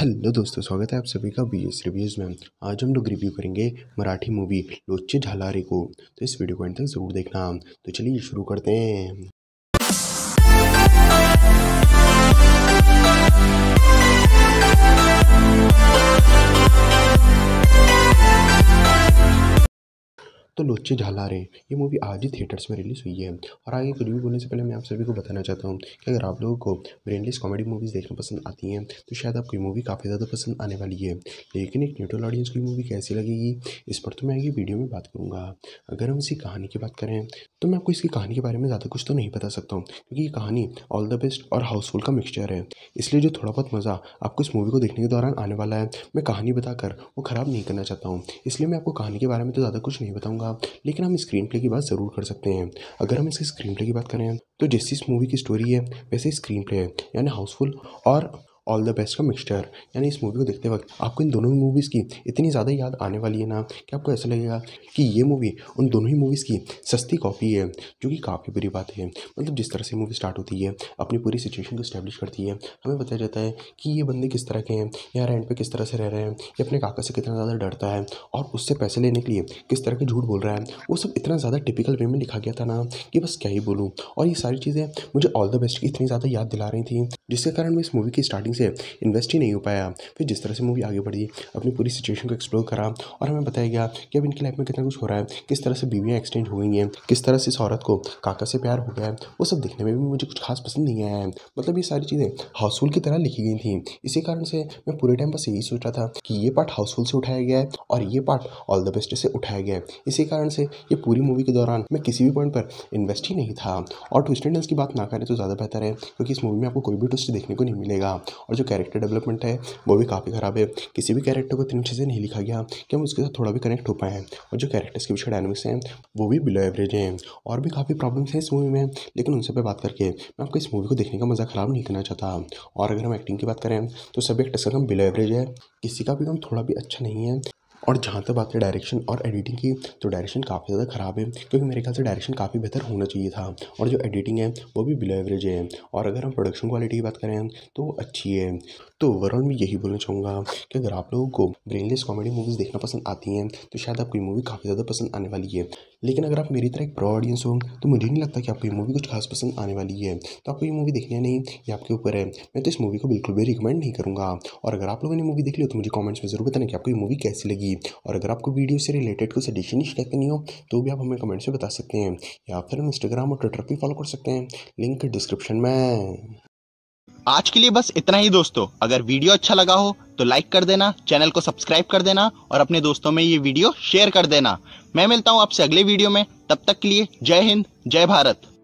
hello दोस्तों स्वागत है आप सभी का बी एस रिव्यूज़ में आज हम लोग रिव्यू करेंगे मराठी मूवी लोचे झालारे को तो इस वीडियो को एंड तक ज़रूर देखना तो चलिए शुरू करते हैं तो लोचे झाला रे ये मूवी आज ही थिएटर्स में रिलीज़ हुई है और आगे कुछ भी बोलने से पहले मैं आप सभी को बताना चाहता हूँ कि अगर आप लोगों को ब्रेनलेस कॉमेडी मूवीज़ देखना पसंद आती हैं तो शायद आपको ये मूवी काफ़ी ज़्यादा पसंद आने वाली है लेकिन एक न्यूट्रल ऑडियंस की मूवी कैसी लगेगी इस पर तो मैं आगे वीडियो में बात करूँगा अगर हम इसी कहानी की बात करें तो मैं आपको इसकी कहानी के बारे में ज़्यादा कुछ तो नहीं बता सकता हूँ क्योंकि ये कहानी ऑल द बेस्ट और हाउसफुल का मिक्सचर है इसलिए जो थोड़ा बहुत मज़ा आपको इस मूवी को देखने के दौरान आने वाला है मैं कहानी बताकर वो ख़राब नहीं करना चाहता हूँ इसलिए मैं आपको कहानी के बारे में तो ज़्यादा कुछ नहीं बताऊँगा होगा लेकिन हम स्क्रीन प्ले की बात ज़रूर कर सकते हैं अगर हम इसकी स्क्रीन प्ले की बात करें तो जैसी इस मूवी की स्टोरी है वैसे स्क्रीन प्ले है यानी हाउसफुल और ऑल द बेस्ट का मिक्सचर यानी इस मूवी को देखते वक्त आपको इन दोनों ही मूवीज़ की इतनी ज़्यादा याद आने वाली है ना कि आपको ऐसा लगेगा कि ये मूवी उन दोनों ही मूवीज़ की सस्ती कॉपी है जो कि काफ़ी बुरी बात है मतलब जिस तरह से मूवी स्टार्ट होती है अपनी पूरी सिचुएशन को स्टैब्लिश करती है हमें बताया जाता है कि ये बंदे किस तरह के हैं या रेंट पर किस तरह से रह रहे हैं या अपने काका से कितना ज़्यादा डरता है और उससे पैसे लेने के लिए किस तरह के झूठ बोल रहा है वो सब इतना ज़्यादा टिपिकल वे में लिखा गया था ना कि बस क्या ही बोलूँ और ये सारी चीज़ें मुझे ऑल द बेस्ट की इतनी ज़्यादा याद दिला रही थी जिसके कारण मैं इस मूवी की स्टार्टिंग से इन्वेस्ट ही नहीं हो पाया फिर जिस तरह से मूवी आगे बढ़ी अपनी पूरी सिचुएशन को एक्सप्लोर करा और हमें बताया गया कि अब इनकी लाइफ में कितना कुछ हो रहा है किस तरह से बीवियाँ एक्सटेंड हो गई हैं किस तरह से इस औरत को काका से प्यार हो गया है वो सब देखने में भी मुझे कुछ खास पसंद नहीं आया है मतलब ये सारी चीज़ें हाउसफुल की तरह लिखी गई थी इसी कारण से मैं पूरे टाइम बस यही सोच रहा था कि ये पार्ट हाउसफुल से उठाया गया है और ये पार्ट ऑल द बेस्ट से उठाया गया है इसी कारण से ये पूरी मूवी के दौरान मैं किसी भी पॉइंट पर इन्वेस्ट ही नहीं था और ट्विस्ट एंड की बात ना करें तो ज़्यादा बेहतर है क्योंकि इस मूवी में आपको कोई भी ट्विस्ट तो देखने को नहीं मिलेगा और जो कैरेक्टर डेवलपमेंट है वो भी काफ़ी ख़राब है किसी भी कैरेक्टर को इतनी अच्छे से नहीं लिखा गया कि हम उसके साथ थोड़ा भी कनेक्ट हो पाए हैं और जो कैरेक्टर्स के पीछे डायनमिक्स हैं वो भी बिलो एवरेज हैं और भी काफ़ी प्रॉब्लम्स हैं इस मूवी में लेकिन उनसे पर बात करके मैं आपको इस मूवी को देखने का मज़ा ख़राब नहीं करना चाहता और अगर हम एक्टिंग की बात करें तो सभी एक्टर्स का कम बिलो एवरेज है किसी का भी कम थोड़ा भी अच्छा नहीं है और जहाँ तक बात है डायरेक्शन और एडिटिंग की तो डायरेक्शन काफ़ी ज़्यादा ख़राब है क्योंकि मेरे ख्याल से डायरेक्शन काफ़ी बेहतर होना चाहिए था और जो एडिटिंग है वो भी बिलो एवरेज है और अगर हम प्रोडक्शन क्वालिटी की बात करें तो अच्छी है तो ओवरऑल मैं यही बोलना चाहूँगा कि अगर आप लोगों को ब्रेनलेस कॉमेडी मूवीज़ देखना पसंद आती हैं तो शायद आपकी मूवी काफ़ी ज़्यादा पसंद आने वाली है लेकिन अगर आप मेरी तरह एक प्रो ऑडियंस हो तो मुझे नहीं लगता कि आपको ये मूवी कुछ खास पसंद आने वाली है तो आपको ये मूवी देखनी है नहीं ये आपके ऊपर है मैं तो इस मूवी को बिल्कुल भी रिकमेंड नहीं करूँगा और अगर आप लोगों ने मूवी देख ली तो मुझे कॉमेंट्स में ज़रूर बताना कि आपको ये मूवी कैसी लगी और अगर आपको वीडियो से रिलेटेड कोई सजेशन ही शिकायत नहीं हो तो भी आप हमें कमेंट्स में बता सकते हैं या फिर हम इंस्टाग्राम और ट्विटर पर फॉलो कर सकते हैं लिंक डिस्क्रिप्शन में आज के लिए बस इतना ही दोस्तों अगर वीडियो अच्छा लगा हो तो लाइक कर देना चैनल को सब्सक्राइब कर देना और अपने दोस्तों में ये वीडियो शेयर कर देना मैं मिलता हूँ आपसे अगले वीडियो में तब तक के लिए जय हिंद जय भारत